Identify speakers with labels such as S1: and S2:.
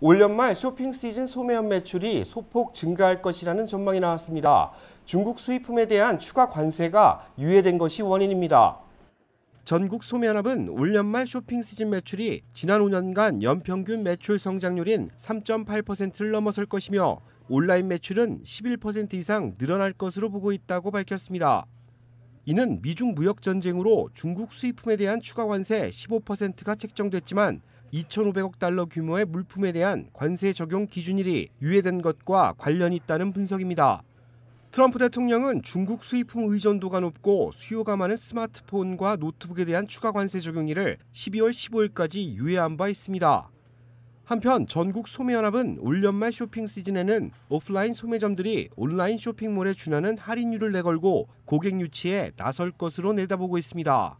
S1: 올 연말 쇼핑 시즌 소매업 매출이 소폭 증가할 것이라는 전망이 나왔습니다. 중국 수입품에 대한 추가 관세가 유예된 것이 원인입니다. 전국 소매연합은 올 연말 쇼핑 시즌 매출이 지난 5년간 연평균 매출 성장률인 3.8%를 넘어설 것이며 온라인 매출은 11% 이상 늘어날 것으로 보고 있다고 밝혔습니다. 이는 미중 무역 전쟁으로 중국 수입품에 대한 추가 관세 15%가 책정됐지만 2,500억 달러 규모의 물품에 대한 관세 적용 기준일이 유예된 것과 관련이 있다는 분석입니다. 트럼프 대통령은 중국 수입품 의존도가 높고 수요가 많은 스마트폰과 노트북에 대한 추가 관세 적용일을 12월 15일까지 유예한 바 있습니다. 한편 전국 소매연합은 올 연말 쇼핑 시즌에는 오프라인 소매점들이 온라인 쇼핑몰에 준하는 할인율을 내걸고 고객 유치에 나설 것으로 내다보고 있습니다.